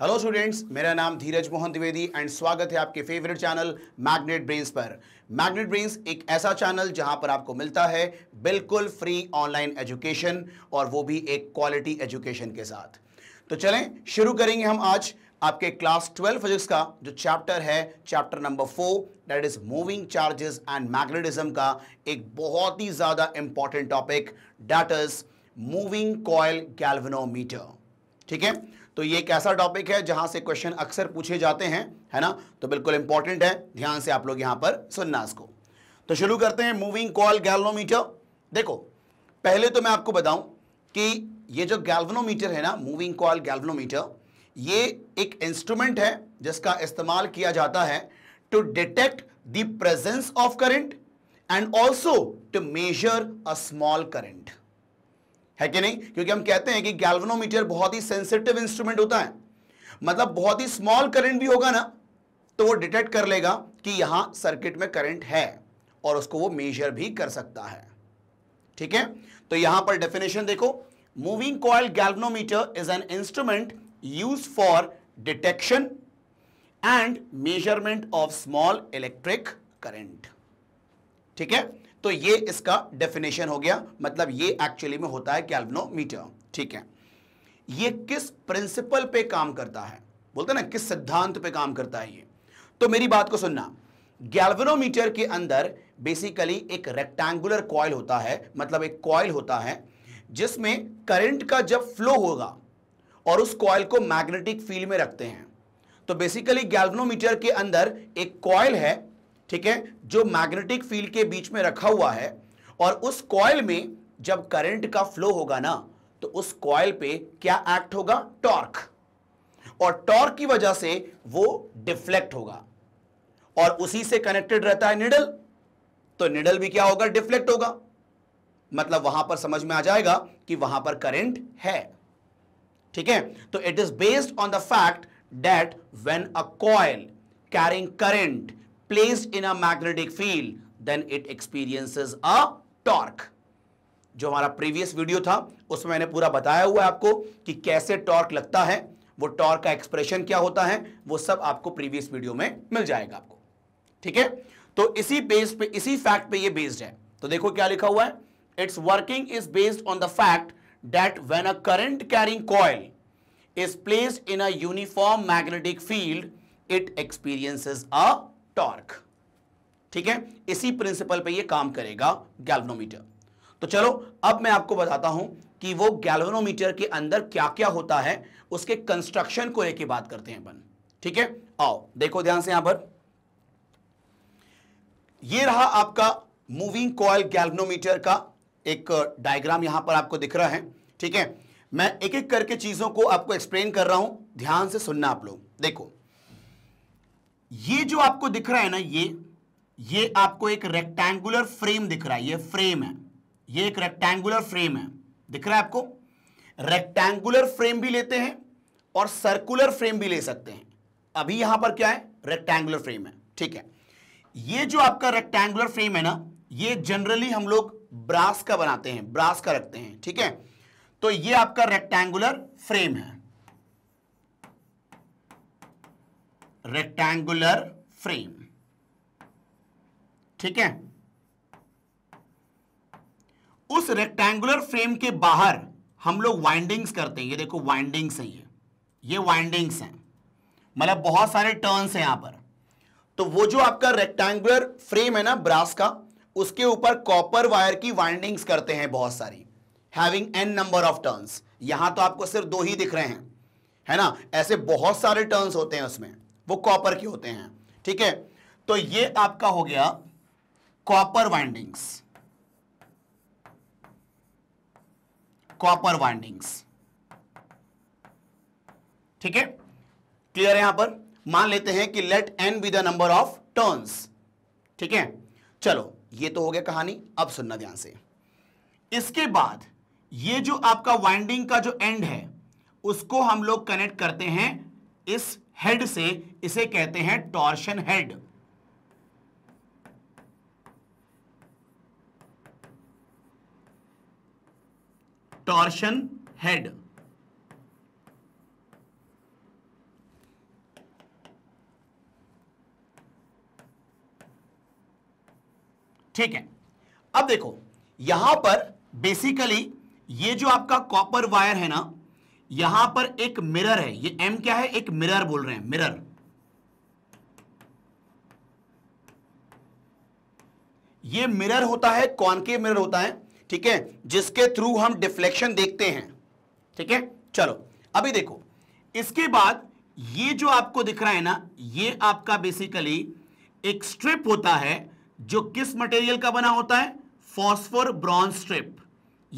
hello students मेरा नाम धीरज Mohan Dwivedi and स्वागत है आपके फेवरेट चैनल मैग्नेट ब्रेन्स पर मैग्नेट ब्रेन्स एक ऐसा चैनल जहां पर आपको मिलता है बिल्कुल फ्री ऑनलाइन एजुकेशन और वो भी एक क्वालिटी एजुकेशन के साथ तो चलें शुरू करेंगे हम आज आपके क्लास ट्वेल्व फिजिक्स का जो चैप्टर है chapter number four that is moving charges and magnetism का एक बहुत ही ज़्यादा important topic that is moving coil galvanometer ठीक है तो ये एक ऐसा टॉपिक है जहां से क्वेश्चन अक्सर पूछे जाते हैं है ना तो बिल्कुल इंपॉर्टेंट है ध्यान से आप लोग यहां पर सुनना इसको तो शुरू करते हैं मूविंग कॉल गैल्वनोमीटर देखो पहले तो मैं आपको बताऊं कि ये जो गैल्वनोमीटर है ना मूविंग कॉल गैल्वनोमीटर ये एक इंस्ट्रूमेंट है जिसका इस्तेमाल किया जाता है to detect the presence of current and also to measure a small current है कि नहीं क्योंकि हम कहते हैं कि गैल्वनोमीटर बहुत ही सेंसिटिव इंस्ट्रूमेंट होता है मतलब बहुत ही स्मॉल करंट भी होगा ना तो वो डिटेक्ट कर लेगा कि यहां सर्किट में करंट है और उसको वो मेजर भी कर सकता है ठीक है तो यहां पर डेफिनेशन देखो moving coil galvanometer is an instrument use for detection and measurement of small electric current ठीक है तो ये इसका डेफिनेशन हो गया मतलब ये एक्चुअली में होता है कैल्वनोमीटर ठीक है ये किस प्रिंसिपल पे काम करता है बोलते ना किस सिद्धांत पे काम करता है ये तो मेरी बात को सुनना गैल्वेनोमीटर के अंदर बेसिकली एक रेक्टेंगुलर कॉयल होता है मतलब एक कॉयल होता है जिसमें करंट का जब फ्लो होगा और उस कॉयल को मैग्नेटिक फील्ड में रखते हैं तो बेसिकली गैल्वेनोमीटर के अंदर एक कॉयल है ठीक है जो मैग्नेटिक फील्ड के बीच में रखा हुआ है और उस कॉयल में जब करंट का फ्लो होगा ना तो उस कॉयल पे क्या एक्ट होगा टॉर्क और टॉर्क की वजह से वो डिफ्लेक्ट होगा और उसी से कनेक्टेड रहता है निडल तो निडल भी क्या होगा डिफ्लेक्ट होगा मतलब वहां पर समझ में आ जाएगा कि वहां पर करंट है ठीक है तो it is based on the fact that when a coil carrying current placed in a magnetic field then it experiences a torque जो हमारा प्रीवियस वीडियो था उसमें मैंने पूरा बताया हुआ है आपको कि कैसे टॉर्क लगता है वो टॉर्क का एक्सप्रेशन क्या होता है वो सब आपको प्रीवियस वीडियो में मिल जाएगा आपको ठीक है तो इसी बेस पे इसी फैक्ट पे ये बेस्ड है तो देखो क्या लिखा हुआ है it's working is based on the fact that when a current carrying coil is placed in a uniform magnetic field it experiences a torque ठीक है इसी प्रिंसिपल पे ये काम करेगा गैल्वनोमीटर तो चलो अब मैं आपको बताता हूं कि वो गैल्वनोमीटर के अंदर क्या क्या होता है उसके कंस्ट्रक्शन को लेके बात करते हैं अपन ठीक है आओ देखो ध्यान से यहां पर ये रहा आपका मूविंग कॉयल गैल्वेनोमीटर का एक डायग्राम यहां पर आपको दिख रहा है ठीक है मैं एक एक करके चीजों को आपको एक्सप्लेन कर रहा हूं ध्यान से सुनना आप लोग देखो ये जो आपको दिख रहा है ना ये ये आपको एक रेक्टेंगुलर फ्रेम दिख रहा है ये फ्रेम है ये एक रेक्टेंगुलर फ्रेम है दिख रहा है आपको रेक्टेंगुलर फ्रेम भी लेते हैं और सर्कुलर फ्रेम भी ले सकते हैं अभी यहां पर क्या है रेक्टेंगुलर फ्रेम है ठीक है ये जो आपका रेक्टेंगुलर फ्रेम है ना ये जनरली हम लोग ब्रास का बनाते हैं ब्रास का रखते हैं ठीक है तो ये आपका रेक्टेंगुलर फ्रेम है रेक्टेंगुलर फ्रेम ठीक है उस रेक्टेंगुलर फ्रेम के बाहर हम लोग वाइंडिंग्स करते हैं ये देखो वाइंडिंग्स हैं ये ये वाइंडिंग्स हैं मतलब बहुत सारे टर्न्स हैं यहां पर तो वो जो आपका रेक्टेंगुलर फ्रेम है ना ब्रास का उसके ऊपर कॉपर वायर की वाइंडिंग्स करते हैं बहुत सारी having an number of turns यहां तो आपको सिर्फ दो ही दिख रहे हैं है ना ऐसे बहुत सारे टर्न्स होते हैं उसमें वो कॉपर के होते हैं ठीक है तो ये आपका हो गया कॉपर वाइंडिंग्स कॉपर वाइंडिंग्स ठीक है क्लियर है यहां पर मान लेते हैं कि let N be the number of turns ठीक है चलो ये तो हो गया कहानी अब सुनना ध्यान से इसके बाद ये जो आपका वाइंडिंग का जो एंड है उसको हम लोग कनेक्ट करते हैं इस हेड से इसे कहते हैं टॉर्शन हेड टॉर्शन हेड ठीक है अब देखो यहां पर बेसिकली ये जो आपका कॉपर वायर है ना यहां पर एक मिरर है ये एम क्या है एक मिरर बोल रहे हैं मिरर ये मिरर होता है कॉनकेव मिरर होता है ठीक है जिसके थ्रू हम डिफ्लेक्शन देखते हैं ठीक है चलो अभी देखो इसके बाद ये जो आपको दिख रहा है ना ये आपका बेसिकली एक स्ट्रिप होता है जो किस मटेरियल का बना होता है फॉस्फोर ब्रॉन्ज स्ट्रिप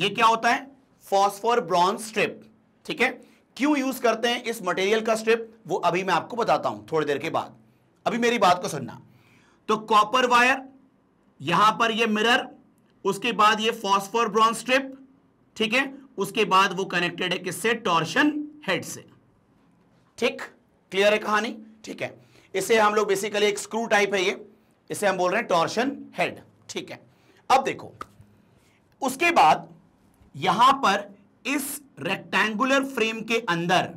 ये क्या होता है फॉस्फोर ब्रॉन्ज स्ट्रिप ठीक है क्यों यूज करते हैं इस मटेरियल का स्ट्रिप वो अभी मैं आपको बताता हूं थोड़ी देर के बाद अभी मेरी बात को सुनना तो कॉपर वायर यहां पर ये मिरर उसके बाद ये फॉस्फोर ब्रॉन्स स्ट्रिप ठीक है उसके बाद वो कनेक्टेड है किससे टॉर्शन हेड से ठीक क्लियर है कहानी ठीक है इसे हम लोग बेसिकली एक स्क्रू टाइप है ये इसे हम बोल रहे हैं टॉर्शन हेड ठीक है अब देखो उसके बाद यहां पर इस रेक्टेंगुलर फ्रेम के अंदर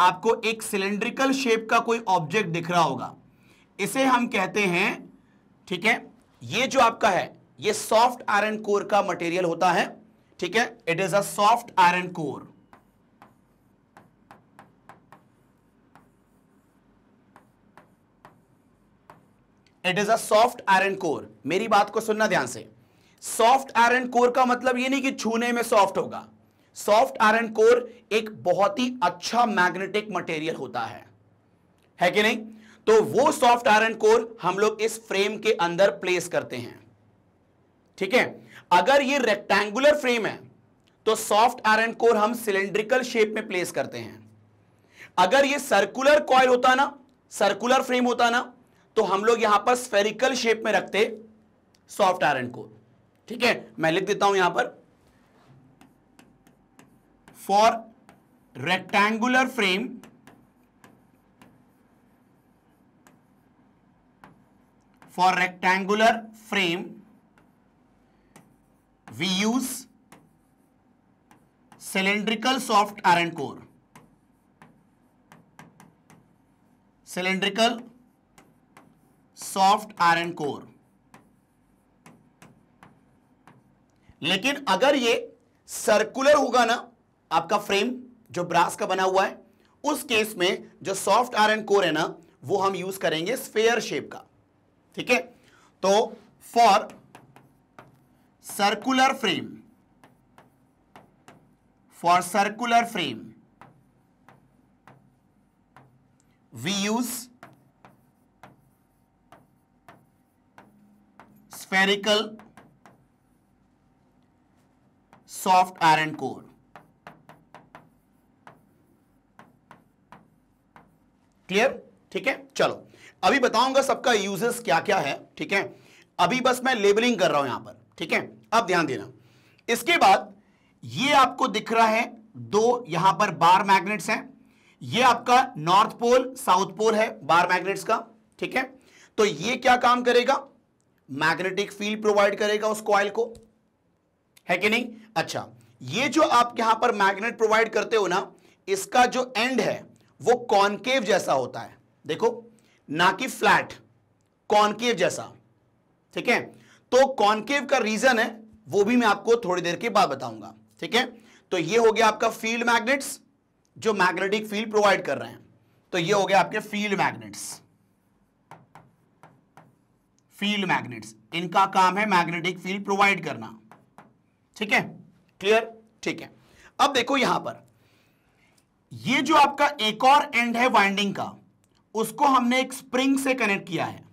आपको एक सिलेंड्रिकल शेप का कोई ऑब्जेक्ट दिख रहा होगा इसे हम कहते हैं ठीक है ये जो आपका है ये सॉफ्ट आयरन कोर का मटेरियल होता है ठीक है it is a soft iron core it is a soft iron core मेरी बात को सुनना ध्यान से सॉफ्ट आयरन कोर का मतलब ये नहीं कि छूने में सॉफ्ट होगा सॉफ्ट आयरन कोर एक बहुत ही अच्छा मैग्नेटिक मटेरियल होता है है कि नहीं तो वो सॉफ्ट आयरन कोर हम लोग इस फ्रेम के अंदर प्लेस करते हैं ठीक है अगर ये रेक्टेंगुलर फ्रेम है तो सॉफ्ट आयरन कोर हम सिलेंड्रिकल शेप में प्लेस करते हैं अगर ये सर्कुलर कॉयल होता ना सर्कुलर फ्रेम होता ना तो हम लोग यहां पर स्फेरिकल शेप में रखते सॉफ्ट आयरन कोर ठीक है मैं लिख देता हूं यहां पर for rectangular frame for rectangular frame we use cylindrical soft iron core cylindrical soft iron core लेकिन अगर ये सर्कुलर होगा ना आपका फ्रेम जो ब्रास का बना हुआ है उस केस में जो सॉफ्ट आयरन कोर है ना वो हम यूज करेंगे स्फेयर शेप का ठीक है तो for circular frame for circular frame we use spherical soft iron core clear ठीक है चलो अभी बताऊंगा सबका यूजेस क्या क्या है ठीक है अभी बस मैं लेबलिंग कर रहा हूं यहां पर ठीक है अब ध्यान देना इसके बाद ये आपको दिख रहा है दो यहां पर बार मैग्नेट्स हैं ये आपका नॉर्थ पोल साउथ पोल है बार मैग्नेट्स का ठीक है तो ये क्या काम करेगा मैग्नेटिक फील्ड प्रोवाइड करेगा उस कॉयल को है कि नहीं अच्छा ये जो आप यहां पर मैग्नेट प्रोवाइड करते हो ना इसका जो एंड है वो कॉनकेव जैसा होता है देखो ना कि फ्लैट कॉनकेव जैसा ठीक है तो कॉनकेव का रीजन है वो भी मैं आपको थोड़ी देर के बाद बताऊंगा ठीक है तो ये हो गया आपका फील्ड मैग्नेट्स जो मैग्नेटिक फील्ड प्रोवाइड कर रहे हैं तो ये हो गया आपके फील्ड मैग्नेट्स फील्ड मैग्नेट्स इनका काम है मैग्नेटिक फील्ड प्रोवाइड करना ठीक है क्लियर ठीक है अब देखो यहां पर ये जो आपका एक और एंड है वाइंडिंग का उसको हमने एक स्प्रिंग से कनेक्ट किया है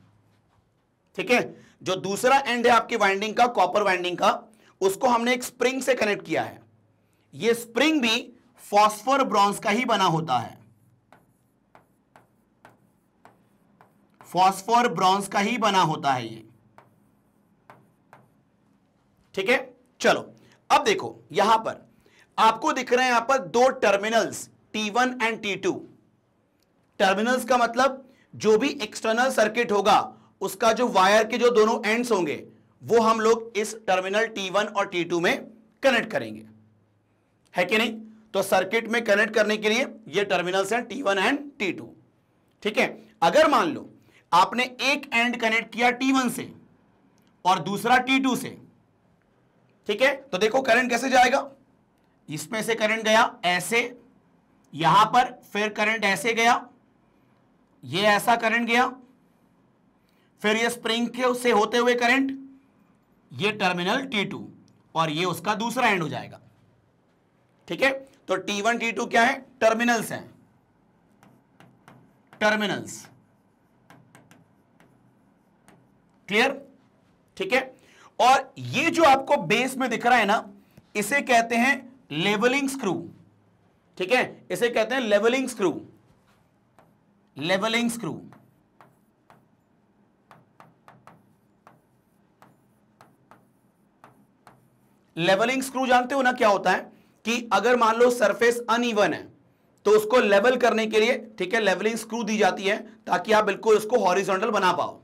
ठीक है जो दूसरा एंड है आपकी वाइंडिंग का कॉपर वाइंडिंग का उसको हमने एक स्प्रिंग से कनेक्ट किया है ये स्प्रिंग भी फॉस्फर ब्रॉन्ज का ही बना होता है फॉस्फोर ब्रॉन्ज का ही बना होता है ये ठीक है चलो अब देखो यहां पर आपको दिख रहे हैं यहां पर दो terminals T1 and T2 terminals का मतलब जो भी एक्सटर्नल सर्किट होगा उसका जो वायर के जो दोनों एंड्स होंगे वो हम लोग इस टर्मिनल T1 और T2 में कनेक्ट करेंगे है कि नहीं तो सर्किट में कनेक्ट करने के लिए ये टर्मिनल्स हैं T1 एंड T2 ठीक है अगर मान लो आपने एक एंड कनेक्ट किया T1 से और दूसरा T2 से ठीक है तो देखो करंट कैसे जाएगा इसमें से करंट गया ऐसे यहां पर फिर करंट ऐसे गया ये ऐसा करंट गया फिर ये स्प्रिंग के से होते हुए करंट ये टर्मिनल T2 और ये उसका दूसरा एंड हो जाएगा ठीक है तो T1 T2 क्या है टर्मिनल्स हैं टर्मिनल्स क्लियर ठीक है और ये जो आपको बेस में दिख रहा है ना इसे कहते हैं लेवलिंग स्क्रू ठीक है इसे कहते हैं levelling screw levelling screw levelling screw जानते हो ना क्या होता है कि अगर मान लो सरफेस अनइवन है तो उसको लेवल करने के लिए ठीक है लेवलिंग स्क्रू दी जाती है ताकि आप बिल्कुल उसको हॉरिजॉन्टल बना पाओ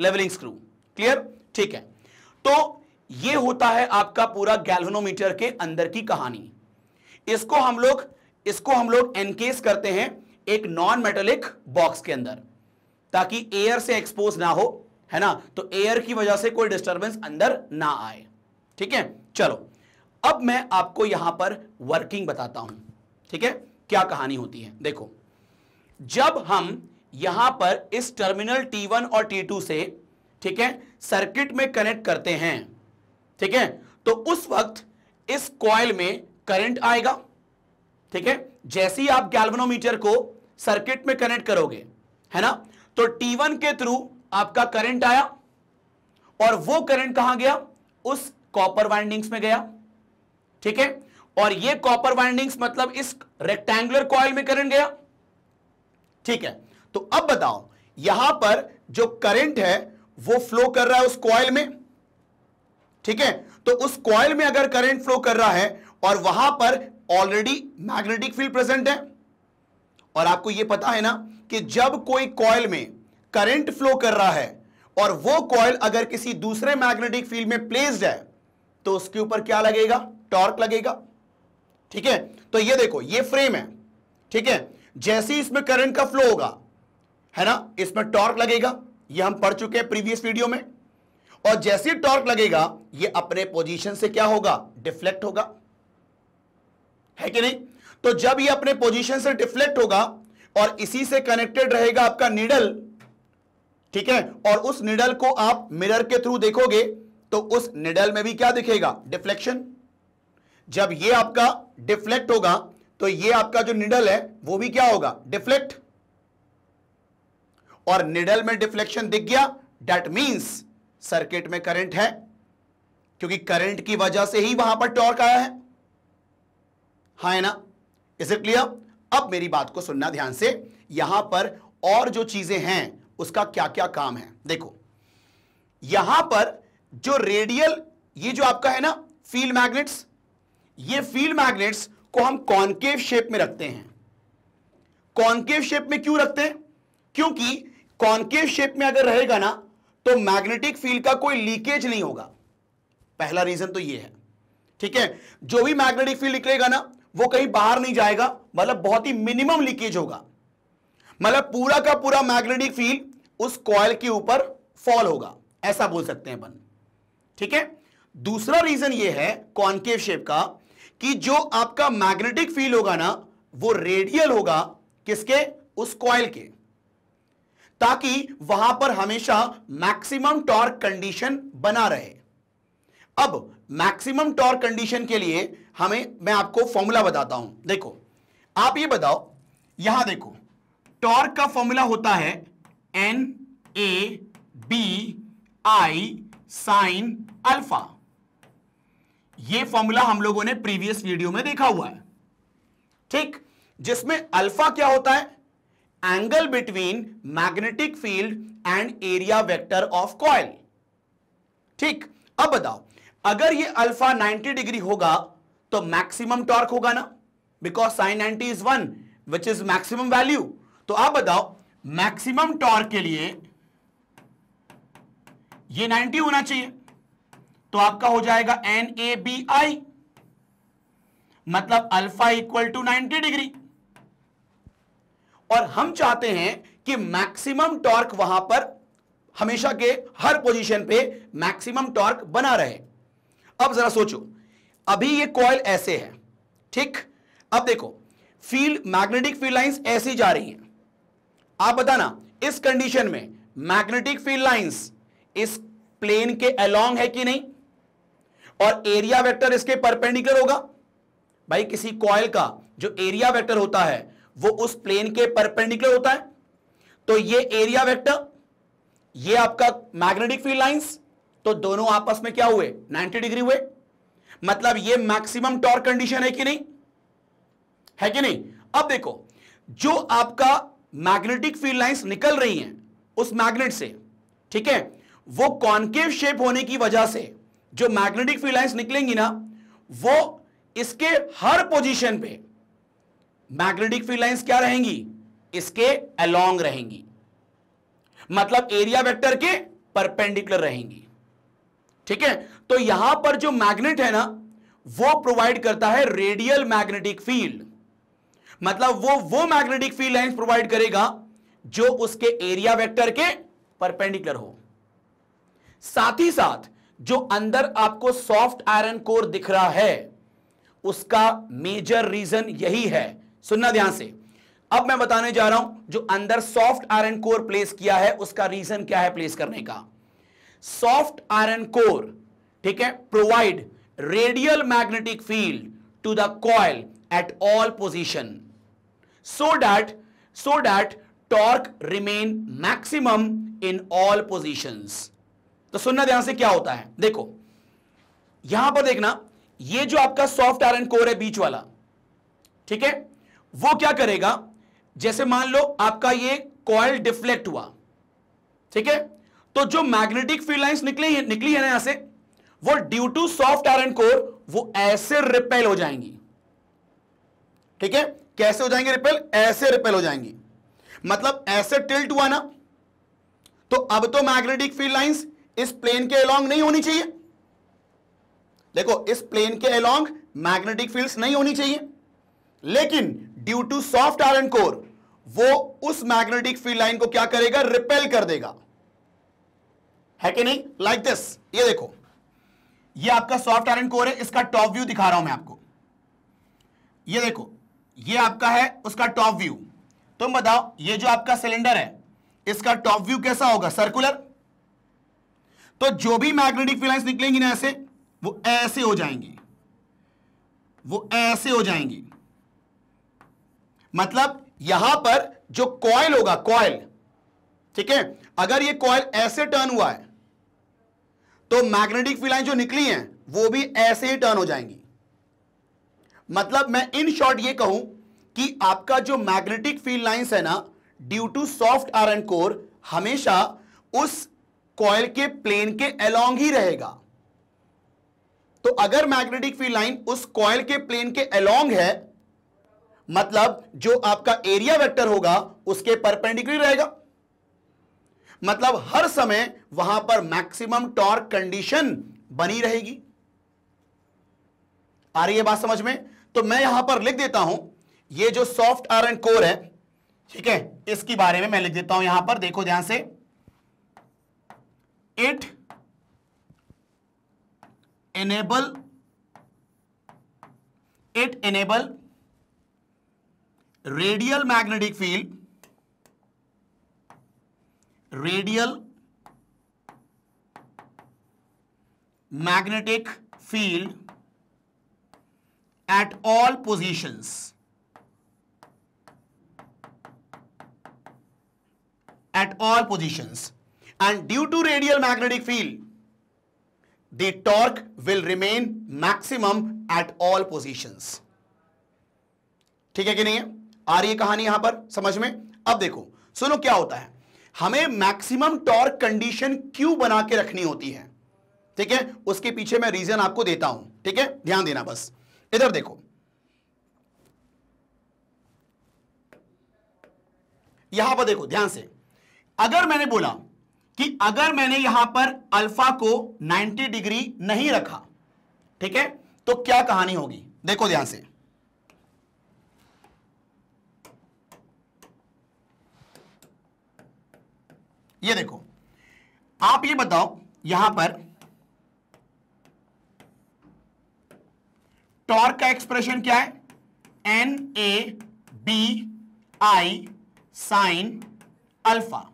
लेवलिंग स्क्रू क्लियर ठीक है तो ये होता है आपका पूरा गैल्वेनोमीटर के अंदर की कहानी इसको हम लोग इसको हम लोग एनकेस करते हैं एक नॉन मेटेलिक बॉक्स के अंदर ताकि एयर से एक्सपोज ना हो है ना तो एयर की वजह से कोई डिस्टर्बेंस अंदर ना आए ठीक है चलो अब मैं आपको यहां पर वर्किंग बताता हूं ठीक है क्या कहानी होती है देखो जब हम यहां पर इस टर्मिनल T1 और T2 से ठीक है सर्किट में कनेक्ट करते हैं ठीक है तो उस वक्त इस कॉयल में करंट आएगा ठीक है जैसे ही आप गैल्वनोमीटर को सर्किट में कनेक्ट करोगे है ना तो T1 के थ्रू आपका करंट आया और वो करंट कहां गया उस कॉपर वाइंडिंग्स में गया ठीक है और ये कॉपर वाइंडिंग्स मतलब इस रेक्टेंगुलर कॉयल में करंट गया ठीक है तो अब बताओ यहां पर जो करंट है वो फ्लो कर रहा है उस कॉइल में ठीक है तो उस कॉइल में अगर करंट फ्लो कर रहा है और वहां पर ऑलरेडी मैग्नेटिक फील्ड प्रेजेंट है और आपको यह पता है ना कि जब कोई कॉयल में करंट फ्लो कर रहा है और वो कॉयल अगर किसी दूसरे मैग्नेटिक फील्ड में प्लेस्ड है तो उसके ऊपर क्या लगेगा टॉर्क लगेगा ठीक है तो ये देखो ये फ्रेम है ठीक है जैसे ही इसमें करंट का फ्लो होगा है ना इसमें टॉर्क लगेगा ये हम पढ़ चुके हैं प्रीवियस वीडियो में और जैसे टॉर्क लगेगा ये अपने पोजीशन से क्या होगा डिफ्लेक्ट होगा है कि नहीं तो जब ये अपने पोजीशन से डिफ्लेक्ट होगा और इसी से कनेक्टेड रहेगा आपका निडल ठीक है और उस निडल को आप मिरर के थ्रू देखोगे तो उस निडल में भी क्या दिखेगा डिफ्लेक्शन जब ये आपका डिफ्लेक्ट होगा तो ये आपका जो निडल है वो भी क्या होगा डिफ्लेक्ट और निडल में डिफ्लेक्शन दिख गया डेट मींस सर्किट में करंट है क्योंकि करंट की वजह से ही वहां पर टॉर्क आया है हाँ है ना इज इट क्लियर अब मेरी बात को सुनना ध्यान से यहां पर और जो चीजें हैं उसका क्या क्या काम है देखो यहां पर जो रेडियल ये जो आपका है ना फील्ड मैग्नेट्स ये फील्ड मैग्नेट्स को हम कॉन्केव शेप में रखते हैं कॉन्केव शेप में क्यों रखते हैं क्योंकि कॉन्केव शेप में अगर रहेगा ना तो मैग्नेटिक फील्ड का कोई लीकेज नहीं होगा पहला रीजन तो ये है ठीक है जो भी मैग्नेटिक फील्ड निकलेगा ना वो कहीं बाहर नहीं जाएगा मतलब बहुत ही मिनिमम लीकेज होगा मतलब पूरा का पूरा मैग्नेटिक फील्ड उस कॉयल के ऊपर फॉल होगा ऐसा बोल सकते हैं अपन ठीक है दूसरा रीजन ये है कॉन्केव शेप का कि जो आपका मैग्नेटिक फील्ड होगा ना वो रेडियल होगा किसके उस कॉयल के ताकि वहां पर हमेशा मैक्सिमम टॉर्क कंडीशन बना रहे अब मैक्सिमम टॉर्क कंडीशन के लिए हमें मैं आपको फॉर्मूला बताता हूं देखो आप ये बताओ यहां देखो टॉर्क का फॉर्मूला होता है N A B I sine alpha ये फॉर्मूला हम लोगों ने प्रीवियस वीडियो में देखा हुआ है ठीक जिसमें अल्फा क्या होता है angle between magnetic field and area vector of coil ठीक अब बताओ अगर ये अल्फा 90 डिग्री होगा तो मैक्सिमम टॉर्क होगा ना because sine 90 is one which is maximum value तो आप बताओ मैक्सिमम टॉर्क के लिए ये 90 होना चाहिए तो आपका हो जाएगा एन ए बी आई मतलब अल्फा इक्वल टू 90 डिग्री और हम चाहते हैं कि मैक्सिमम टॉर्क वहां पर हमेशा के हर पोजीशन पे मैक्सिमम टॉर्क बना रहे अब जरा सोचो अभी ये कॉयल ऐसे है ठीक अब देखो फील्ड मैग्नेटिक फील्ड लाइंस ऐसी जा रही हैं आप बताना इस कंडीशन में मैग्नेटिक फील्ड लाइंस इस प्लेन के अलोंग है कि नहीं और एरिया वेक्टर इसके परपेंडिकुलर होगा भाई किसी कॉयल का जो एरिया वेक्टर होता है वो उस प्लेन के परपेंडिकुलर होता है तो ये एरिया वेक्टर ये आपका मैग्नेटिक फील्ड लाइंस तो दोनों आपस में क्या हुए 90 डिग्री हुए मतलब ये मैक्सिमम टॉर्क कंडीशन है कि नहीं है कि नहीं अब देखो जो आपका मैग्नेटिक फील्ड लाइंस निकल रही हैं उस मैग्नेट से ठीक है वो कॉन्केव शेप होने की वजह से जो मैग्नेटिक फील्ड लाइंस निकलेंगी ना वो इसके हर पोजीशन पे मैग्नेटिक फील्ड लाइंस क्या रहेंगी इसके अलोंग रहेंगी मतलब एरिया वेक्टर के परपेंडिकुलर रहेंगी ठीक है तो यहां पर जो मैग्नेट है ना वो प्रोवाइड करता है रेडियल मैग्नेटिक फील्ड मतलब वो वो मैग्नेटिक फील्ड लाइन प्रोवाइड करेगा जो उसके एरिया वेक्टर के परपेंडिकुलर हो साथ ही साथ जो अंदर आपको सॉफ्ट आयरन कोर दिख रहा है उसका मेजर रीजन यही है सुनना ध्यान से अब मैं बताने जा रहा हूं जो अंदर सॉफ्ट आयरन कोर प्लेस किया है उसका रीजन क्या है प्लेस करने का सॉफ्ट आयरन कोर ठीक है provide radial magnetic field to the coil at all position so that so that torque remain maximum in all position तो सुनना ध्यान से क्या होता है देखो यहां पर देखना ये जो आपका सॉफ्ट आयरन कोर है बीच वाला ठीक है वो क्या करेगा जैसे मान लो आपका ये कॉयल डिफ्लेक्ट हुआ ठीक है तो जो मैग्नेटिक फील्ड लाइंस निकली है निकली है ना यहां से वो due to soft iron core वो ऐसे रिपेल हो जाएंगी ठीक है कैसे हो जाएंगे रिपेल ऐसे रिपेल हो जाएंगी मतलब ऐसे टिल्ट हुआ ना तो अब तो मैग्नेटिक फील्ड लाइंस इस प्लेन के अलोंग नहीं होनी चाहिए देखो इस प्लेन के अलोंग मैग्नेटिक फील्ड्स नहीं होनी चाहिए लेकिन due to soft iron core वो उस मैग्नेटिक फील्ड लाइन को क्या करेगा रिपेल कर देगा है कि नहीं लाइक like दिस ये देखो ये आपका सॉफ्ट आयरन कोर है इसका टॉप व्यू दिखा रहा हूं मैं आपको ये देखो ये आपका है उसका टॉप व्यू तुम बताओ ये जो आपका सिलेंडर है इसका टॉप व्यू कैसा होगा सर्कुलर तो जो भी मैग्नेटिक फीलाइंस निकलेंगी ना ऐसे वो ऐसे हो जाएंगी वो ऐसे हो जाएंगी मतलब यहां पर जो कॉयल होगा कॉयल ठीक है अगर ये कॉयल ऐसे टर्न हुआ है तो मैग्नेटिक फील्ड जो निकली हैं वो भी ऐसे ही टर्न हो जाएंगी मतलब मैं इन शॉर्ट ये कहूं कि आपका जो मैग्नेटिक फील्ड लाइंस है ना due to soft iron core हमेशा उस कॉयल के प्लेन के अलोंग ही रहेगा तो अगर मैग्नेटिक फील्ड लाइन उस कॉयल के प्लेन के अलोंग है मतलब जो आपका एरिया वेक्टर होगा उसके परपेंडिकुलर रहेगा मतलब हर समय वहां पर मैक्सिमम टॉर्क कंडीशन बनी रहेगी आ रही है बात समझ में तो मैं यहां पर लिख देता हूं ये जो सॉफ्ट आयरन कोर है ठीक है इसके बारे में मैं लिख देता हूं यहां पर देखो ध्यान से it enable it enable radial magnetic field radial magnetic field at all positions at all positions and due to radial magnetic field the torque will remain maximum at all positions ठीक है कि नहीं है आ रही है कहानी यहां पर समझ में अब देखो सुनो क्या होता है हमें मैक्सिमम टॉर्क कंडीशन क्यों बना के रखनी होती है ठीक है उसके पीछे मैं रीजन आपको देता हूं ठीक है ध्यान देना बस इधर देखो यहां पर देखो ध्यान से अगर मैंने बोला कि अगर मैंने यहां पर अल्फा को 90 डिग्री नहीं रखा ठीक है तो क्या कहानी होगी देखो ध्यान से ये देखो आप ये बताओ यहां पर टॉर्क का एक्सप्रेशन क्या है N A B I sine alpha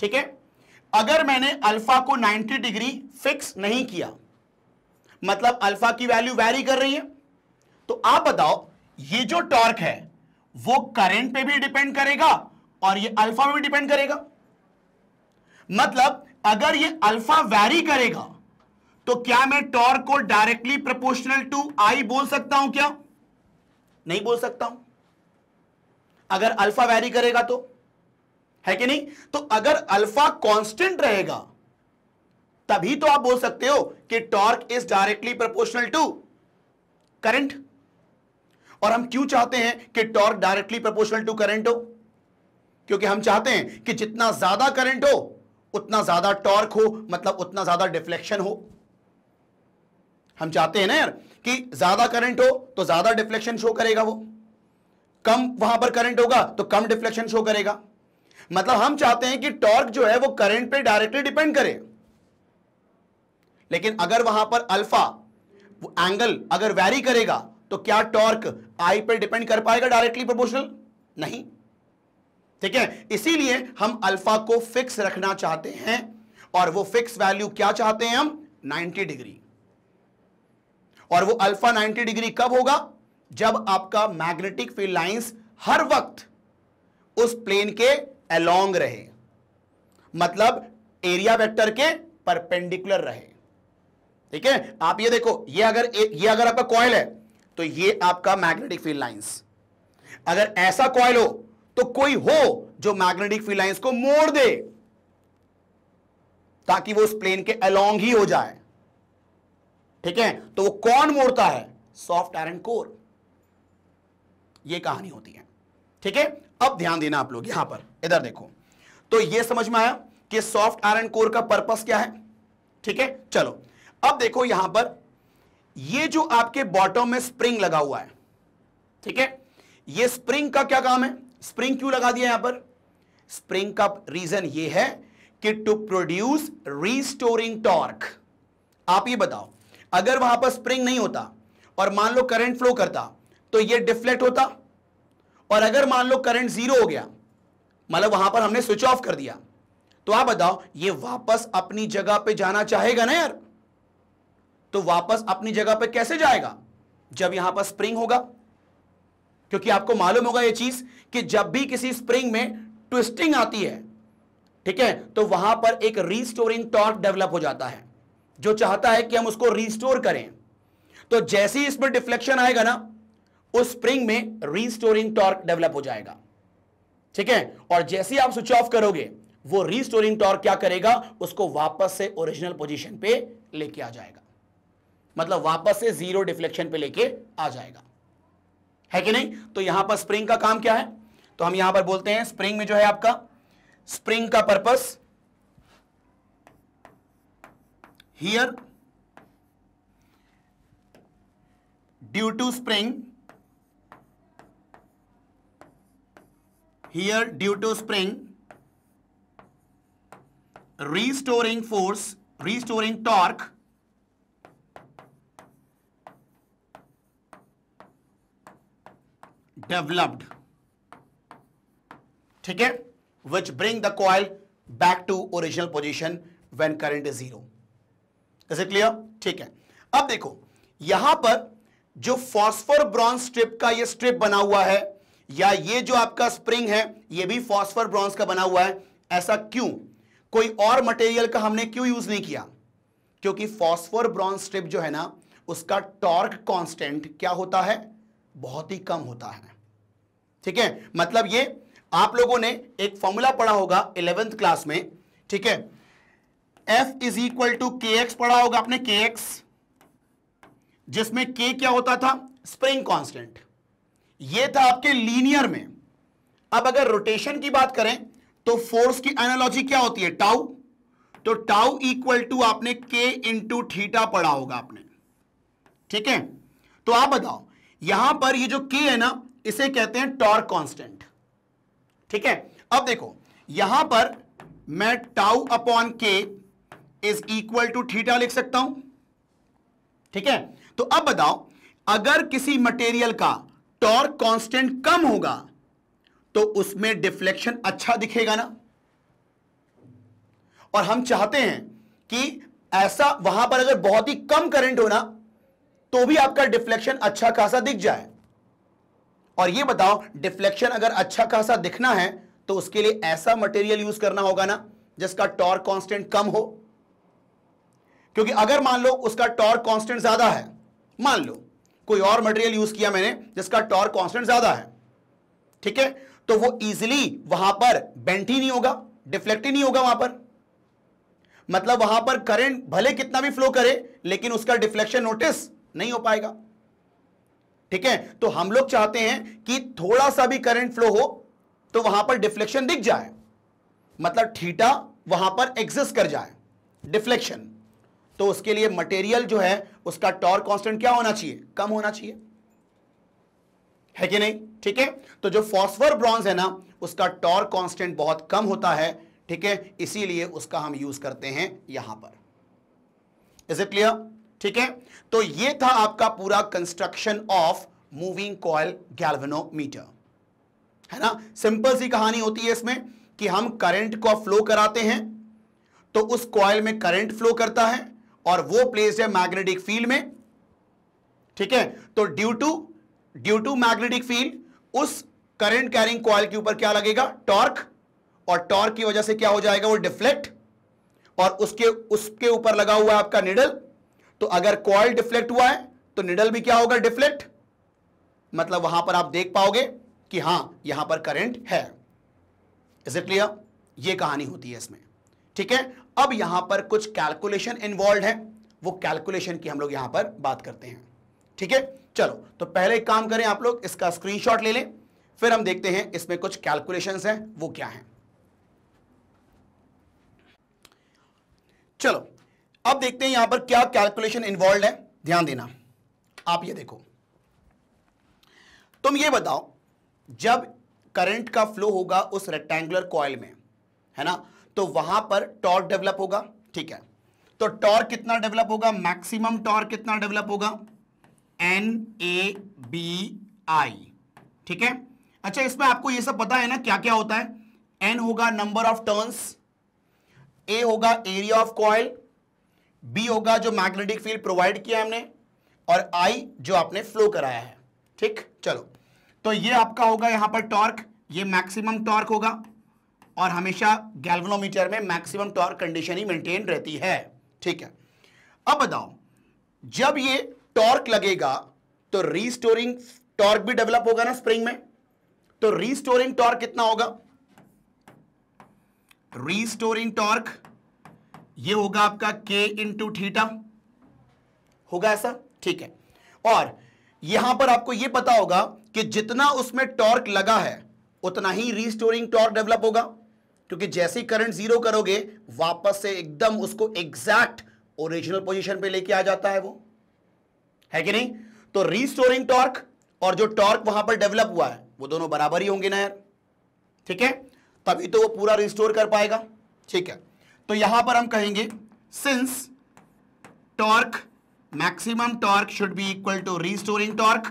ठीक है अगर मैंने अल्फा को 90 डिग्री फिक्स नहीं किया मतलब अल्फा की वैल्यू वैरी कर रही है तो आप बताओ ये जो टॉर्क है वो करंट पे भी डिपेंड करेगा और ये अल्फा में भी डिपेंड करेगा मतलब अगर ये अल्फा वैरी करेगा तो क्या मैं टॉर्क को डायरेक्टली प्रोपोर्शनल टू आई बोल सकता हूं क्या नहीं बोल सकता हूं अगर अल्फा वैरी करेगा तो है कि नहीं तो अगर अल्फा कांस्टेंट रहेगा तभी तो आप बोल सकते हो कि torque is directly proportional to current और हम क्यों चाहते हैं कि torque directly proportional to current हो क्योंकि हम चाहते हैं कि जितना ज्यादा करंट हो उतना ज्यादा टॉर्क हो मतलब उतना ज्यादा डिफ्लेक्शन हो हम चाहते हैं ना यार कि ज्यादा करंट हो तो ज्यादा डिफ्लेक्शन शो करेगा वो कम वहां पर करंट होगा तो कम डिफ्लेक्शन शो करेगा मतलब हम चाहते हैं कि टॉर्क जो है वो करंट पे डायरेक्टली डिपेंड करे लेकिन अगर वहां पर अल्फा एंगल अगर वैरी करेगा तो क्या टॉर्क आई पर डिपेंड कर पाएगा डायरेक्टली प्रोपोर्शनल नहीं ठीक है इसीलिए हम अल्फा को फिक्स रखना चाहते हैं और वो फिक्स वैल्यू क्या चाहते हैं हम 90 डिग्री और वो अल्फा 90 डिग्री कब होगा जब आपका मैग्नेटिक फील्ड लाइंस हर वक्त उस प्लेन के अलोंग रहे मतलब एरिया वेक्टर के परपेंडिकुलर रहे ठीक है आप ये देखो ये अगर ये अगर आपका कॉयल है तो ये आपका मैग्नेटिक फील्ड लाइंस अगर ऐसा कॉयल हो तो कोई हो जो मैग्नेटिक फील्ड लाइंस को मोड़ दे ताकि वो उस प्लेन के अलोंग ही हो जाए ठीक है तो वो कौन मोड़ता है सॉफ्ट आयरन कोर ये कहानी होती है ठीक है अब ध्यान देना आप लोग यहां पर इधर देखो तो ये समझ में आया कि सॉफ्ट आयरन कोर का पर्पस क्या है ठीक है चलो अब देखो यहां पर ये जो आपके बॉटम में स्प्रिंग लगा हुआ है ठीक है ये स्प्रिंग का क्या काम है स्प्रिंग क्यों लगा दिया यहां पर स्प्रिंग का रीजन ये है कि टू प्रोड्यूस रीस्टोरिंग टॉर्क आप ये बताओ अगर वहां पर स्प्रिंग नहीं होता और मान लो करंट फ्लो करता तो ये डिफ्लेक्ट होता और अगर मान लो करंट जीरो हो गया मतलब वहां पर हमने स्विच ऑफ कर दिया तो आप बताओ ये वापस अपनी जगह पे जाना चाहेगा ना यार तो वापस अपनी जगह पे कैसे जाएगा जब यहां पर स्प्रिंग होगा क्योंकि आपको मालूम होगा यह चीज कि जब भी किसी स्प्रिंग में ट्विस्टिंग आती है ठीक है तो वहां पर एक रीस्टोरिंग टॉर्क डेवलप हो जाता है जो चाहता है कि हम उसको रीस्टोर करें तो जैसे ही इसमें डिफ्लेक्शन आएगा ना उस स्प्रिंग में रीस्टोरिंग टॉर्क डेवलप हो जाएगा ठीक है और जैसे ही आप स्विच ऑफ करोगे वो रीस्टोरिंग टॉर्क क्या करेगा उसको वापस से ओरिजिनल पोजीशन पे लेके आ जाएगा मतलब वापस से जीरो डिफ्लेक्शन पे लेके आ जाएगा है कि नहीं तो यहां पर स्प्रिंग का काम क्या है तो हम यहां पर बोलते हैं स्प्रिंग में जो है आपका स्प्रिंग का purpose here due to spring here due to spring restoring force restoring torque developed ठीक है which bring the coil back to original position when current is zero clear ठीक है अब देखो यहां पर जो फॉस्फर ब्रॉन्ज स्ट्रिप का ये स्ट्रिप बना हुआ है या ये जो आपका स्प्रिंग है ये भी फॉस्फर ब्रॉन्ज का बना हुआ है ऐसा क्यों कोई और मटेरियल का हमने क्यों यूज नहीं किया क्योंकि फॉस्फर ब्रॉन्ज स्ट्रिप जो है ना उसका टॉर्क कांस्टेंट क्या होता है बहुत ही कम होता है ठीक है मतलब ये आप लोगों ने एक फॉर्मूला पढ़ा होगा इलेवेंथ क्लास में ठीक है F is equal to K X पढ़ा होगा आपने के एक्स जिसमें के क्या होता था स्प्रिंग कांस्टेंट ये था आपके लीनियर में अब अगर रोटेशन की बात करें तो फोर्स की एनालॉजी क्या होती है टाउ तो टाउ इक्वल टू आपने के इंटू थीटा पढ़ा होगा आपने ठीक है तो आप बताओ यहां पर ये जो के है ना इसे कहते हैं टॉर्क कांस्टेंट ठीक है अब देखो यहां पर मैं tau upon K is equal to theta लिख सकता हूं ठीक है तो अब बताओ अगर किसी मटेरियल का टॉर्क कांस्टेंट कम होगा तो उसमें डिफ्लेक्शन अच्छा दिखेगा ना और हम चाहते हैं कि ऐसा वहां पर अगर बहुत ही कम करंट होना तो भी आपका डिफ्लेक्शन अच्छा खासा दिख जाए और ये बताओ डिफ्लेक्शन अगर अच्छा खासा दिखना है तो उसके लिए ऐसा मटेरियल यूज करना होगा ना जिसका टॉर्क कांस्टेंट कम हो क्योंकि अगर मान लो उसका टॉर्क कांस्टेंट ज्यादा है मान लो कोई और मटेरियल यूज किया मैंने जिसका टॉर्क कांस्टेंट ज्यादा है ठीक है तो वो इजिली वहां पर बेंट ही नहीं होगा डिफ्लेक्ट ही नहीं होगा वहां पर मतलब वहां पर करंट भले कितना भी फ्लो करे लेकिन उसका डिफ्लेक्शन नोटिस नहीं हो पाएगा ठीक है तो हम लोग चाहते हैं कि थोड़ा सा भी करंट फ्लो हो तो वहां पर डिफ्लेक्शन दिख जाए मतलब थीटा वहां पर एग्जिस्ट कर जाए डिफ्लेक्शन तो उसके लिए मटेरियल जो है उसका टॉर्क कांस्टेंट क्या होना चाहिए कम होना चाहिए है कि नहीं ठीक है तो जो फॉस्फर ब्रॉन्ज है ना उसका टॉर्क कांस्टेंट बहुत कम होता है ठीक है इसीलिए उसका हम यूज करते हैं यहां पर इज इट क्लियर ठीक है तो ये था आपका पूरा construction of moving coil galvanometer है ना सिंपल सी कहानी होती है इसमें कि हम करंट को फ्लो कराते हैं तो उस कॉयल में करंट फ्लो करता है और वो प्लेस है मैग्नेटिक फील्ड में ठीक है तो due to due to magnetic field उस करंट कैरिंग कॉयल के ऊपर क्या लगेगा टॉर्क और टॉर्क की वजह से क्या हो जाएगा वो डिफ्लेक्ट और उसके उसके ऊपर लगा हुआ आपका निडल तो अगर कॉल डिफ्लेक्ट हुआ है तो निडल भी क्या होगा डिफ्लेक्ट मतलब वहां पर आप देख पाओगे कि हां यहां पर करंट है इज इट क्लियर यह कहानी होती है इसमें ठीक है अब यहां पर कुछ कैलकुलेशन इन्वॉल्व है वो कैलकुलेशन की हम लोग यहां पर बात करते हैं ठीक है चलो तो पहले एक काम करें आप लोग इसका स्क्रीनशॉट ले लें फिर हम देखते हैं इसमें कुछ कैलकुलेशन हैं वो क्या हैं चलो अब देखते हैं यहां पर क्या कैलकुलेशन इन्वॉल्व है ध्यान देना आप ये देखो तुम ये बताओ जब करंट का फ्लो होगा उस रेक्टेंगुलर कॉयल में है ना तो वहां पर टॉर्क डेवलप होगा ठीक है तो टॉर्क कितना डेवलप होगा मैक्सिमम टॉर्क कितना डेवलप होगा एन ए बी आई ठीक है अच्छा इसमें आपको ये सब पता है ना क्या क्या होता है एन होगा नंबर ऑफ टर्न्स ए होगा एरिया ऑफ कॉयल बी होगा जो मैग्नेटिक फील्ड प्रोवाइड किया हमने और आई जो आपने फ्लो कराया है ठीक चलो तो ये आपका होगा यहां पर टॉर्क ये मैक्सिमम टॉर्क होगा और हमेशा गैल्वनोमीटर में मैक्सिमम टॉर्क कंडीशन ही मेंटेन रहती है ठीक है अब बताओ जब ये टॉर्क लगेगा तो रीस्टोरिंग टॉर्क भी डेवलप होगा ना स्प्रिंग में तो रीस्टोरिंग टॉर्क कितना होगा रीस्टोरिंग टॉर्क ये होगा आपका के इंटू थीटा होगा ऐसा ठीक है और यहां पर आपको यह पता होगा कि जितना उसमें टॉर्क लगा है उतना ही रीस्टोरिंग टॉर्क डेवलप होगा क्योंकि जैसे ही करंट जीरो करोगे वापस से एकदम उसको एग्जैक्ट ओरिजिनल पोजीशन पे लेके आ जाता है वो है कि नहीं तो रीस्टोरिंग टॉर्क और जो टॉर्क वहां पर डेवलप हुआ है वो दोनों बराबर ही होंगे ना यार ठीक है तभी तो वो पूरा रिस्टोर कर पाएगा ठीक है तो यहां पर हम कहेंगे since torque maximum torque should be equal to restoring torque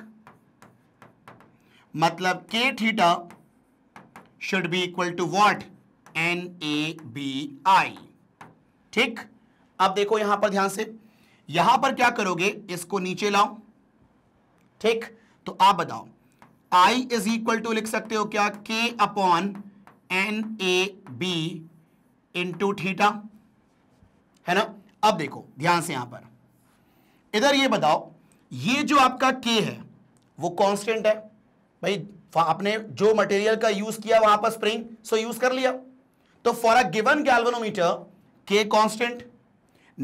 मतलब K theta should be equal to what N A B I ठीक अब देखो यहां पर ध्यान से यहां पर क्या करोगे इसको नीचे लाओ ठीक तो आप बताओ आई इज इक्वल टू लिख सकते हो क्या K upon N A B into theta है ना अब देखो ध्यान से यहां पर इधर ये बताओ ये जो आपका के है वो कांस्टेंट है भाई आपने जो मटेरियल का यूज किया वहां पर स्प्रिंग सो यूज कर लिया तो फॉर अ गिवन गैल्वेनोमीटर के कांस्टेंट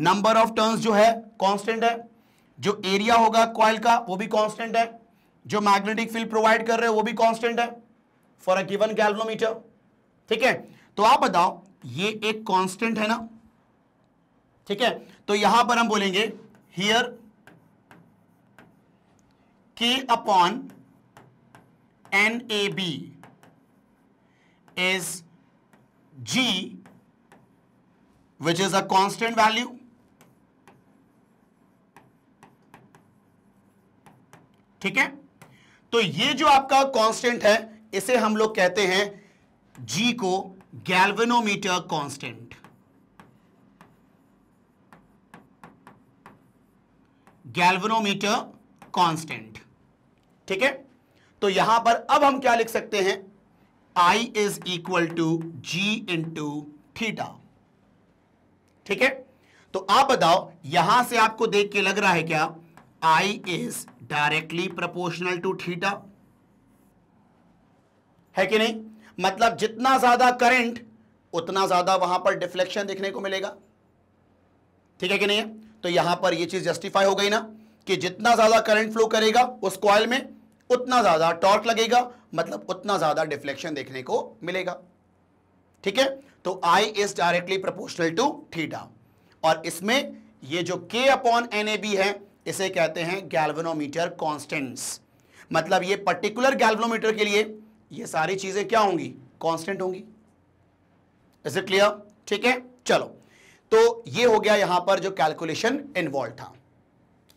नंबर ऑफ टर्न्स जो है कांस्टेंट है जो एरिया होगा कॉयल का वो भी कांस्टेंट है जो मैग्नेटिक फील्ड प्रोवाइड कर रहे हो वो भी कांस्टेंट है फॉर अ गिवन गैल्वेनोमीटर ठीक है तो आप बताओ ये एक कांस्टेंट है ना ठीक है तो यहां पर हम बोलेंगे here K upon N A B is G which is a constant value ठीक है तो ये जो आपका कांस्टेंट है इसे हम लोग कहते हैं जी को गैल्वेनोमीटर कांस्टेंट गैल्वेनोमीटर कांस्टेंट ठीक है तो यहां पर अब हम क्या लिख सकते हैं I is equal to G into theta ठीक है तो आप बताओ यहां से आपको देख के लग रहा है क्या I is directly proportional to theta है कि नहीं मतलब जितना ज्यादा करंट उतना ज्यादा वहां पर डिफ्लेक्शन देखने को मिलेगा ठीक है कि नहीं है तो यहां पर यह चीज जस्टिफाई हो गई ना कि जितना ज्यादा करंट फ्लो करेगा उस क्वाल में उतना ज्यादा टॉर्क लगेगा मतलब उतना ज्यादा डिफ्लेक्शन देखने को मिलेगा ठीक है तो I is directly proportional to theta और इसमें ये जो के अपॉन एन है इसे कहते हैं गैल्वेनोमीटर कॉन्स्टेंट्स मतलब ये पर्टिकुलर गैल्वेनोमीटर के लिए ये सारी चीजें क्या होंगी कांस्टेंट होंगी इज इट क्लियर ठीक है चलो तो ये हो गया यहां पर जो कैलकुलेशन इन्वॉल्व था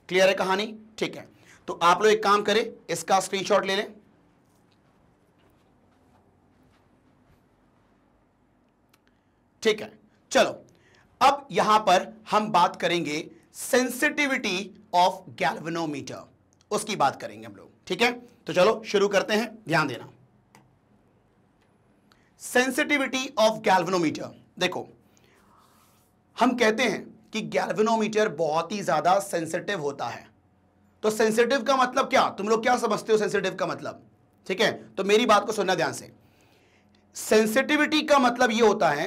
क्लियर है कहानी ठीक है तो आप लोग एक काम करें इसका स्क्रीनशॉट ले लें ठीक है चलो अब यहां पर हम बात करेंगे सेंसिटिविटी ऑफ गैल्वेनोमीटर उसकी बात करेंगे हम लोग ठीक है तो चलो शुरू करते हैं ध्यान देना सेंसिटिविटी ऑफ गैल्वेनोमीटर देखो हम कहते हैं कि गैल्वेनोमीटर बहुत ही ज्यादा सेंसिटिव होता है तो सेंसिटिव का मतलब क्या तुम लोग क्या समझते हो सेंसिटिव का मतलब ठीक है तो मेरी बात को सुनना ध्यान से सेंसिटिविटी का मतलब यह होता है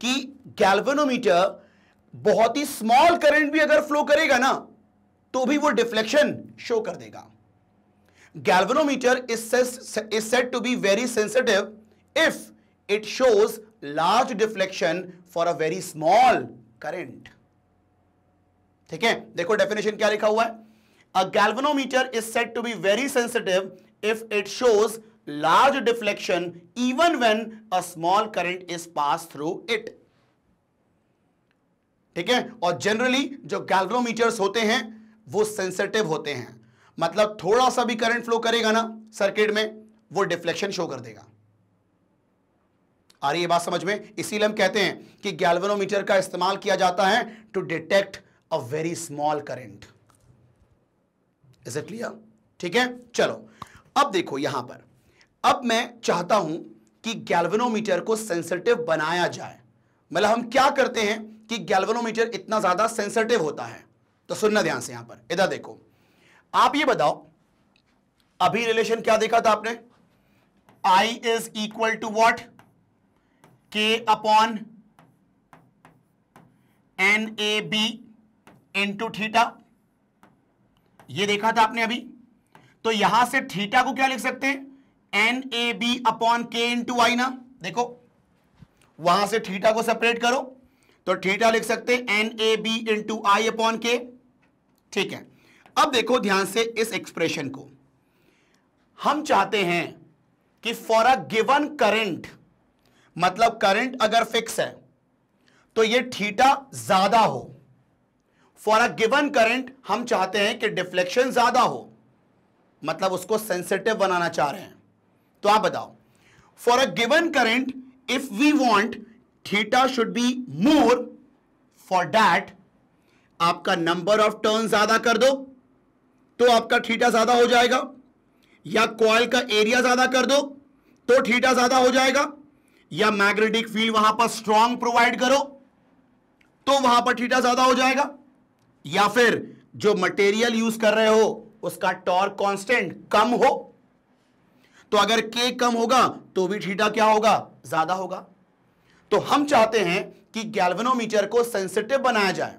कि गैल्वेनोमीटर बहुत ही स्मॉल करंट भी अगर फ्लो करेगा ना तो भी वो डिफ्लेक्शन शो कर देगा galvanometer is set to be very sensitive if it shows large deflection for a very small current ठीक है देखो डेफिनेशन क्या लिखा हुआ है a galvanometer is set to be very sensitive if it shows large deflection even when a small current is pass through it ठीक है और जनरली जो गैल्वनोमीटर्स होते हैं वो सेंसिटिव होते हैं मतलब थोड़ा सा भी करंट फ्लो करेगा ना सर्किट में वो डिफ्लेक्शन शो कर देगा आ रही है बात समझ में इसीलिए हम कहते हैं कि गैल्वेनोमीटर का इस्तेमाल किया जाता है to detect a very small current is it clear ठीक है चलो अब देखो यहां पर अब मैं चाहता हूं कि गैल्वेनोमीटर को सेंसिटिव बनाया जाए मतलब हम क्या करते हैं कि गैल्वेनोमीटर इतना ज्यादा सेंसिटिव होता है तो सुनना ध्यान से यहां पर इधर देखो आप ये बताओ अभी रिलेशन क्या देखा था आपने I is equal to what K upon N A B into theta ये देखा था आपने अभी तो यहां से थीटा को क्या लिख सकते हैं N A B upon K into I ना देखो वहां से थीटा को सेपरेट करो तो थीटा लिख सकते हैं N A B into I upon K ठीक है अब देखो ध्यान से इस एक्सप्रेशन को हम चाहते हैं कि फॉर अ गिवन करंट मतलब करंट अगर फिक्स है तो ये थीटा ज्यादा हो फॉर अ गिवन करंट हम चाहते हैं कि डिफ्लेक्शन ज्यादा हो मतलब उसको सेंसिटिव बनाना चाह रहे हैं तो आप बताओ for a given current if we want theta should be more for that आपका नंबर ऑफ टर्न ज्यादा कर दो तो आपका थीटा ज्यादा हो जाएगा या कॉयल का एरिया ज्यादा कर दो तो थीटा ज्यादा हो जाएगा या मैग्नेटिक फील्ड वहां पर स्ट्रॉन्ग प्रोवाइड करो तो वहां पर थीटा ज्यादा हो जाएगा या फिर जो मटेरियल यूज कर रहे हो उसका टॉर्क कांस्टेंट कम हो तो अगर के कम होगा तो भी थीटा क्या होगा ज्यादा होगा तो हम चाहते हैं कि गैल्वेनोमीटर को सेंसिटिव बनाया जाए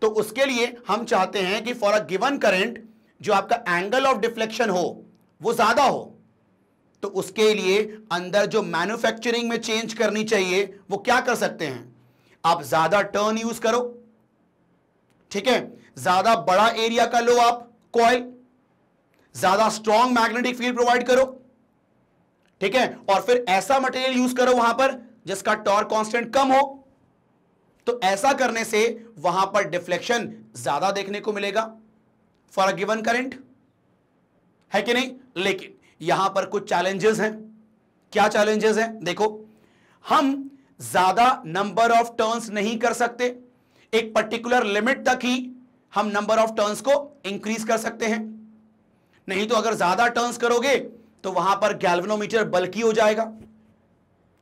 तो उसके लिए हम चाहते हैं कि फॉर अ गिवन करंट जो आपका एंगल ऑफ डिफ्लेक्शन हो वो ज्यादा हो तो उसके लिए अंदर जो मैन्युफैक्चरिंग में चेंज करनी चाहिए वो क्या कर सकते हैं आप ज्यादा टर्न यूज करो ठीक है ज्यादा बड़ा एरिया का लो आप कॉयल ज्यादा स्ट्रॉन्ग मैग्नेटिक फील्ड प्रोवाइड करो ठीक है और फिर ऐसा मटेरियल यूज करो वहां पर जिसका टॉर्क कांस्टेंट कम हो तो ऐसा करने से वहां पर डिफ्लेक्शन ज्यादा देखने को मिलेगा फॉर अ गिवन करंट है कि नहीं लेकिन यहां पर कुछ चैलेंजेस हैं क्या चैलेंजेस हैं देखो हम ज्यादा नंबर ऑफ टर्न्स नहीं कर सकते एक पर्टिकुलर लिमिट तक ही हम नंबर ऑफ टर्न्स को इंक्रीज कर सकते हैं नहीं तो अगर ज्यादा टर्न्स करोगे तो वहां पर गैल्वनोमीटर बल्कि हो जाएगा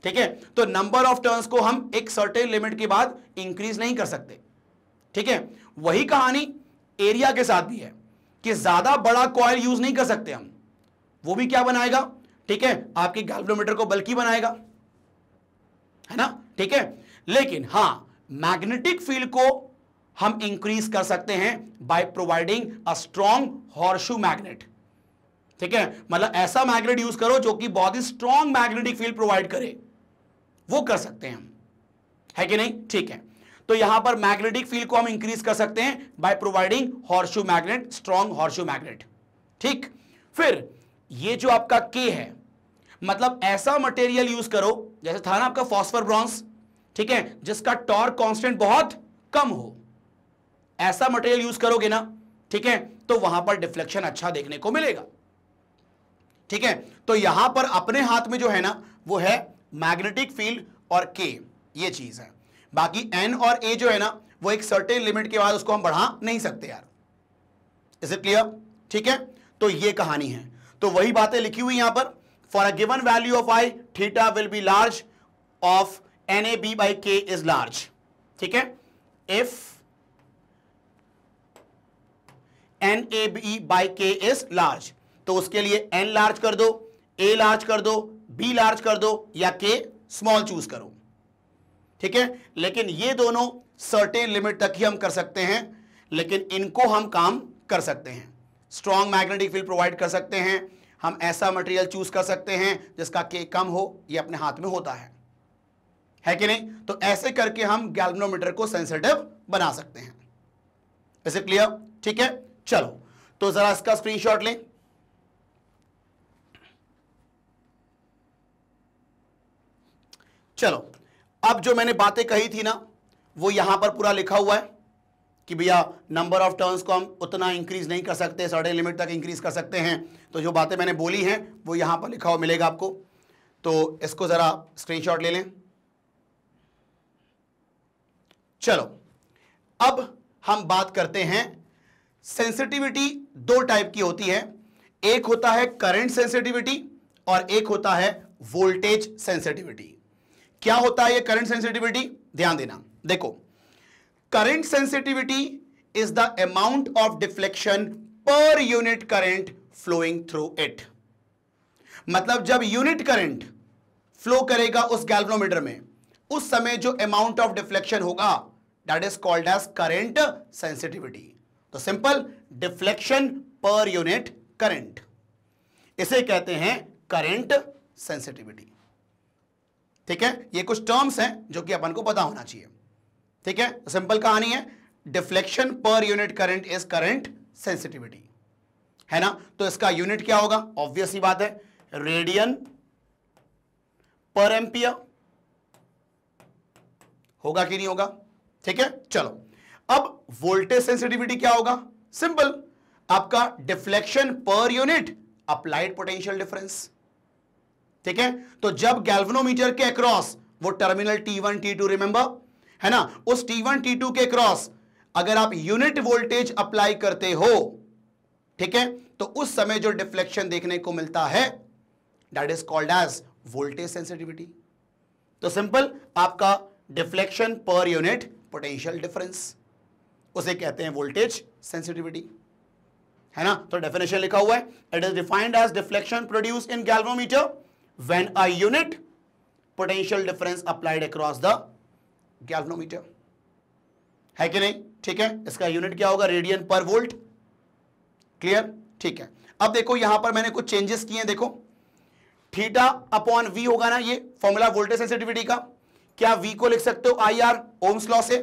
ठीक है तो नंबर ऑफ टर्न्स को हम एक सर्टेन लिमिट के बाद इंक्रीज नहीं कर सकते ठीक है वही कहानी एरिया के साथ भी है कि ज्यादा बड़ा कॉयल यूज नहीं कर सकते हम वो भी क्या बनाएगा ठीक है आपके गैल्वेनोमीटर को बल्कि बनाएगा है ना ठीक है लेकिन हां मैग्नेटिक फील्ड को हम इंक्रीज कर सकते हैं by providing a strong horseshoe magnet ठीक है मतलब ऐसा मैग्नेट यूज करो जो कि बहुत ही स्ट्रॉन्ग मैग्नेटिक फील्ड प्रोवाइड करे वो कर सकते हैं हम है कि नहीं ठीक है तो यहां पर मैग्नेटिक फील्ड को हम इंक्रीज कर सकते हैं by providing horseshoe magnet strong horseshoe magnet ठीक फिर ये जो आपका के है मतलब ऐसा मटेरियल यूज करो जैसे था ना आपका फॉस्फर ब्रॉन्स ठीक है जिसका टॉर्क कांस्टेंट बहुत कम हो ऐसा मटेरियल यूज करोगे ना ठीक है तो वहां पर डिफ्लेक्शन अच्छा देखने को मिलेगा ठीक है तो यहां पर अपने हाथ में जो है ना वो है मैग्नेटिक फील्ड और के ये चीज है बाकी एन और ए जो है ना वो एक सर्टेन लिमिट के बाद उसको हम बढ़ा नहीं सकते यार इज इट क्लियर ठीक है तो ये कहानी है तो वही बातें लिखी हुई यहां पर for a given value of I theta will be large of N A B by K is large ठीक है if N A B by K is large तो उसके लिए एन लार्ज कर दो ए लार्ज कर दो बी लार्ज कर दो या के स्मॉल चूज करो ठीक है लेकिन ये दोनों सर्टेन लिमिट तक ही हम कर सकते हैं लेकिन इनको हम काम कर सकते हैं स्ट्रॉन्ग मैग्नेटिक फील्ड प्रोवाइड कर सकते हैं हम ऐसा मटेरियल चूज कर सकते हैं जिसका के कम हो ये अपने हाथ में होता है है कि नहीं तो ऐसे करके हम गैल्वनोमीटर को सेंसिटिव बना सकते हैं इसे क्लियर ठीक है चलो तो जरा इसका स्क्रीनशॉट लें चलो अब जो मैंने बातें कही थी ना वो यहां पर पूरा लिखा हुआ है कि भैया नंबर ऑफ टर्न्स को हम उतना इंक्रीज नहीं कर सकते सर्टेन लिमिट तक इंक्रीज कर सकते हैं तो जो बातें मैंने बोली हैं वो यहां पर लिखा हुआ मिलेगा आपको तो इसको ज़रा स्क्रीनशॉट ले लें चलो अब हम बात करते हैं सेंसिटिविटी दो टाइप की होती है एक होता है करंट सेंसिटिविटी और एक होता है वोल्टेज सेंसिटिविटी क्या होता है ये करंट सेंसिटिविटी ध्यान देना देखो current sensitivity is the amount of deflection per unit current flowing through it मतलब जब यूनिट करंट फ्लो करेगा उस गैल्वनोमीटर में उस समय जो अमाउंट ऑफ डिफ्लेक्शन होगा that is called as current sensitivity तो simple deflection per unit current इसे कहते हैं करंट सेंसिटिविटी ठीक है ये कुछ टर्म्स हैं जो कि अपन को पता होना चाहिए ठीक है सिंपल कहानी है deflection per unit current is current sensitivity है ना तो इसका यूनिट क्या होगा ऑब्वियस ही बात है रेडियन पर एम्पियर होगा कि नहीं होगा ठीक है चलो अब वोल्टेज सेंसिटिविटी क्या होगा सिंपल आपका deflection per unit applied potential difference ठीक है तो जब गैल्वनोमीटर के अक्रॉस वो टर्मिनल T1 T2 रिमेंबर है ना उस T1 T2 के क्रॉस अगर आप यूनिट वोल्टेज अप्लाई करते हो ठीक है तो उस समय जो डिफ्लेक्शन देखने को मिलता है that is called as voltage sensitivity तो सिंपल आपका deflection per unit potential difference उसे कहते हैं वोल्टेज सेंसिटिविटी है ना तो डेफिनेशन लिखा हुआ है it is defined as deflection produce in galvanometer when a unit potential difference applied across the galvanometer है कि नहीं ठीक है इसका यूनिट क्या होगा रेडियन पर वोल्ट क्लियर ठीक है अब देखो यहां पर मैंने कुछ चेंजेस किए हैं देखो थीटा अपॉन वी होगा ना ये फॉर्मूला वोल्टेज सेंसिटिविटी का क्या वी को लिख सकते हो आई आर ओम्स लॉ से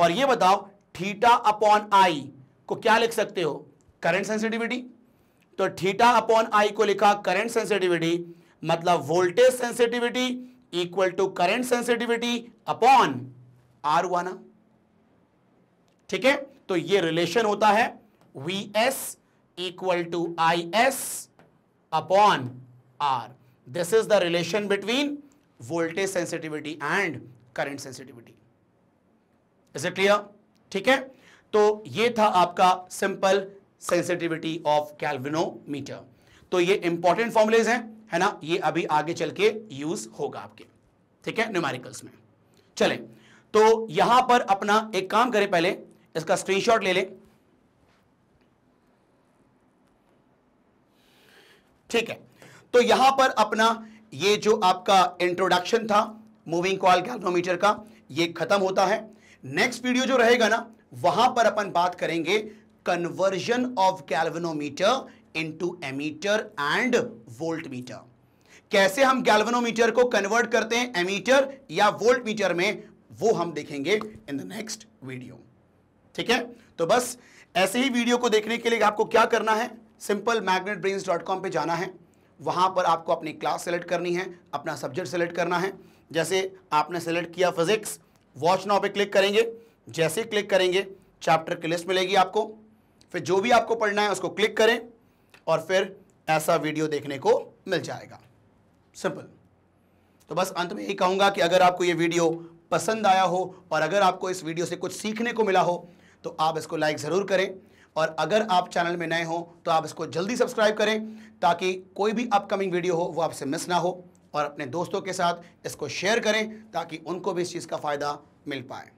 और ये बताओ थीटा अपॉन आई को क्या लिख सकते हो करंट सेंसिटिविटी तो थीटा अपॉन आई को लिखा करंट सेंसिटिविटी मतलब voltage sensitivity equal to current sensitivity upon R वाना ठीक है तो ये रिलेशन होता है V S equal to I S upon R this is the relation between voltage sensitivity and current sensitivity is it clear ठीक है तो ये था आपका सिंपल सेंसिटिविटी ऑफ कैल्विनोमीटर तो ये इंपॉर्टेंट फॉर्मुलेज हैं है ना ये अभी आगे चल के यूज होगा आपके ठीक है न्यूमेरिकल्स में चले तो यहां पर अपना एक काम करें पहले इसका स्क्रीनशॉट ले लें ठीक है तो यहां पर अपना ये जो आपका इंट्रोडक्शन था मूविंग कॉल कैल्कोमीटर का ये खत्म होता है नेक्स्ट वीडियो जो रहेगा ना वहां पर अपन बात करेंगे conversion of galvanometer into ammeter and voltmeter कैसे हम गैल्वेनोमीटर को कन्वर्ट करते हैं एमीटर या वोल्ट मीटर में वो हम देखेंगे इन द नेक्स्ट वीडियो ठीक है तो बस ऐसे ही वीडियो को देखने के लिए आपको क्या करना है simple Magnet Brains dot com पर जाना है वहां पर आपको अपनी क्लास सेलेक्ट करनी है अपना सब्जेक्ट सेलेक्ट करना है जैसे आपने सेलेक्ट किया फिजिक्स वॉच नाउ पे क्लिक करेंगे जैसे क्लिक करेंगे चैप्टर की लिस्ट मिलेगी आपको फिर जो भी आपको पढ़ना है उसको क्लिक करें और फिर ऐसा वीडियो देखने को मिल जाएगा सिंपल तो बस अंत में यही कहूँगा कि अगर आपको ये वीडियो पसंद आया हो और अगर आपको इस वीडियो से कुछ सीखने को मिला हो तो आप इसको लाइक ज़रूर करें और अगर आप चैनल में नए हो तो आप इसको जल्दी सब्सक्राइब करें ताकि कोई भी अपकमिंग वीडियो हो वो आपसे मिस ना हो और अपने दोस्तों के साथ इसको शेयर करें ताकि उनको भी इस चीज़ का फ़ायदा मिल पाए